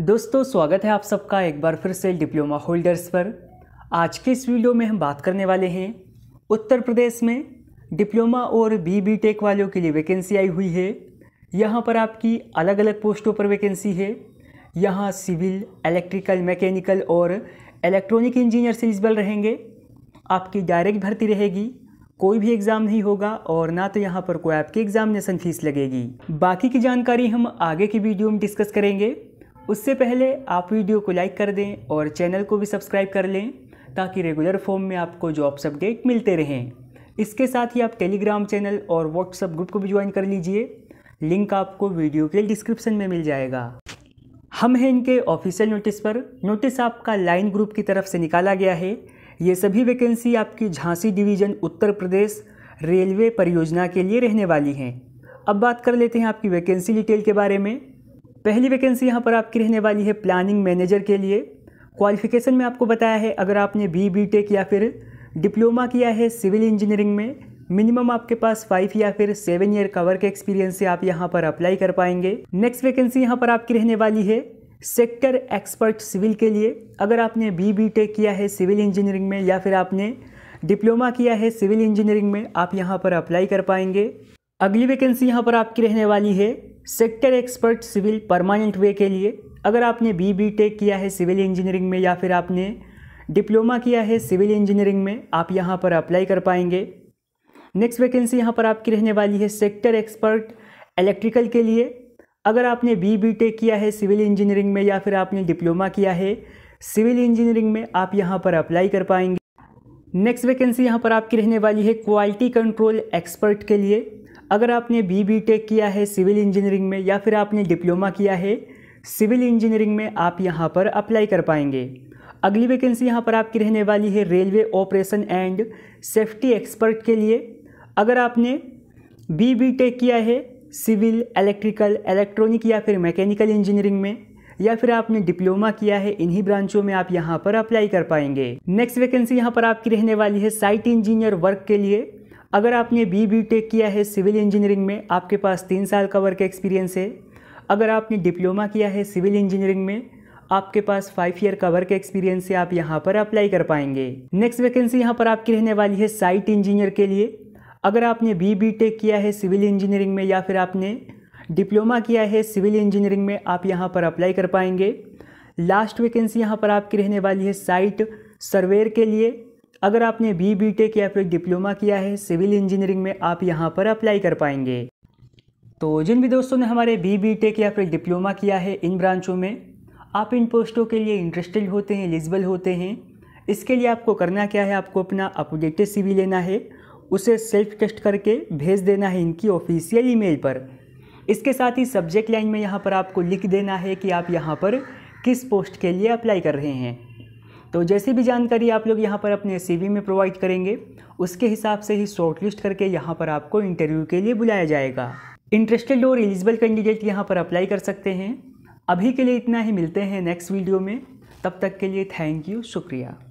दोस्तों स्वागत है आप सबका एक बार फिर से डिप्लोमा होल्डर्स पर आज के इस वीडियो में हम बात करने वाले हैं उत्तर प्रदेश में डिप्लोमा और बी बी टेक वालों के लिए वैकेंसी आई हुई है यहाँ पर आपकी अलग अलग पोस्टों पर वैकेंसी है यहाँ सिविल इलेक्ट्रिकल मैकेनिकल और इलेक्ट्रॉनिक इंजीनियर एलिजिबल रहेंगे आपकी डायरेक्ट भर्ती रहेगी कोई भी एग्ज़ाम नहीं होगा और ना तो यहाँ पर कोई आपकी एग्ज़ामिनेसन फीस लगेगी बाकी की जानकारी हम आगे की वीडियो में डिस्कस करेंगे उससे पहले आप वीडियो को लाइक कर दें और चैनल को भी सब्सक्राइब कर लें ताकि रेगुलर फॉर्म में आपको जॉब्स अपडेट मिलते रहें इसके साथ ही आप टेलीग्राम चैनल और व्हाट्सअप ग्रुप को भी ज्वाइन कर लीजिए लिंक आपको वीडियो के डिस्क्रिप्शन में मिल जाएगा हम हैं इनके ऑफिशियल नोटिस पर नोटिस आपका लाइन ग्रुप की तरफ से निकाला गया है ये सभी वैकेंसी आपकी झांसी डिवीज़न उत्तर प्रदेश रेलवे परियोजना के लिए रहने वाली हैं अब बात कर लेते हैं आपकी वैकेंसी डिटेल के बारे में पहली वैकेंसी यहाँ पर आपकी रहने वाली है प्लानिंग मैनेजर के लिए क्वालिफिकेशन में आपको बताया है अगर आपने बी बी टेक या फिर डिप्लोमा किया है सिविल इंजीनियरिंग में मिनिमम आपके पास फाइव या फिर सेवन ईयर का वर्क एक्सपीरियंस से आप यहाँ पर अप्लाई कर पाएंगे नेक्स्ट वैकेंसी यहाँ पर आपकी रहने वाली है सेक्टर एक्सपर्ट सिविल के लिए अगर आपने बी बी टेक किया है सिविल इंजीनियरिंग में या फिर आपने डिप्लोमा किया है सिविल इंजीनियरिंग में आप यहाँ पर अप्लाई कर पाएंगे अगली वैकेंसी यहाँ पर आपकी रहने वाली है sector expert civil permanent way के लिए अगर आपने बी बी टेक किया है सिविल इंजीनियरिंग में या फिर आपने डिप्लोमा किया है सिविल इंजीनियरिंग में आप यहाँ पर अप्लाई कर पाएंगे नेक्स्ट वैकेंसी यहाँ पर आपकी रहने वाली है सेक्टर एक्सपर्ट इलेक्ट्रिकल के लिए अगर आपने बी बी टेक किया है सिविल इंजीनियरिंग में या फिर आपने डिप्लोमा किया है सिविल इंजीनियरिंग में आप यहाँ पर अप्लाई कर पाएंगे नेक्स्ट वैकेंसी यहाँ पर आपकी रहने वाली है क्वालिटी कंट्रोल एक्सपर्ट के लिए अगर आपने बी बी टेक किया है सिविल इंजीनियरिंग में या फिर आपने डिप्लोमा किया है सिविल इंजीनियरिंग में आप यहाँ पर अप्लाई कर पाएंगे अगली वैकेंसी यहाँ पर आपकी रहने वाली है railway operation and safety expert के लिए अगर आपने बी बी टेक किया है सिविल इलेक्ट्रिकल इलेक्ट्रॉनिक या फिर मैकेनिकल इंजीनियरिंग में या फिर आपने डिप्लोमा किया है इन्हीं ब्रांचों में आप यहाँ पर अप्लाई कर पाएंगे नेक्स्ट वैकेंसी यहाँ पर आपकी रहने वाली है साइट इंजीनियर वर्क के लिए अगर आपने बी बी टेक किया है सिविल इंजीनियरिंग में आपके पास तीन साल का वर्क एक्सपीरियंस है अगर आपने डिप्लोमा किया है सिविल इंजीनियरिंग में आपके पास फाइव ईयर का वर्क एक्सपीरियंस है आप यहाँ पर अप्लाई कर पाएंगे नेक्स्ट वैकेंसी यहाँ पर आपकी रहने वाली है साइट इंजीनियर के लिए अगर आपने बी बी टेक किया है सिविल इंजीनियरिंग में या फिर आपने डिप्लोमा किया है सिविल इंजीनियरिंग में आप यहाँ पर अप्लाई कर पाएंगे लास्ट वैकेंसी यहाँ पर आपकी रहने वाली है साइट सर्वेयर के लिए अगर आपने बी बी टेक या फिर डिप्लोमा किया है सिविल इंजीनियरिंग में आप यहाँ पर अप्लाई कर पाएंगे तो जिन भी दोस्तों ने हमारे बी बी टेक या फिर डिप्लोमा किया है इन ब्रांचों में आप इन पोस्टों के लिए इंटरेस्टेड होते हैं एलिजिबल होते हैं इसके लिए आपको करना क्या है आपको अपना अपडेटेड सीवी लेना है उसे सेल्फ टेस्ट करके भेज देना है इनकी ऑफिशियल ईमेल पर इसके साथ ही सब्जेक्ट लाइन में यहाँ पर आपको लिख देना है कि आप यहाँ पर किस पोस्ट के लिए अप्लाई कर रहे हैं तो जैसे भी जानकारी आप लोग यहाँ पर अपने सी में प्रोवाइड करेंगे उसके हिसाब से ही शॉर्टलिस्ट करके यहाँ पर आपको इंटरव्यू के लिए बुलाया जाएगा इंटरेस्टेड और एलिजिबल कैंडिडेट यहाँ पर अप्लाई कर सकते हैं अभी के लिए इतना ही मिलते हैं नेक्स्ट वीडियो में तब तक के लिए थैंक यू शुक्रिया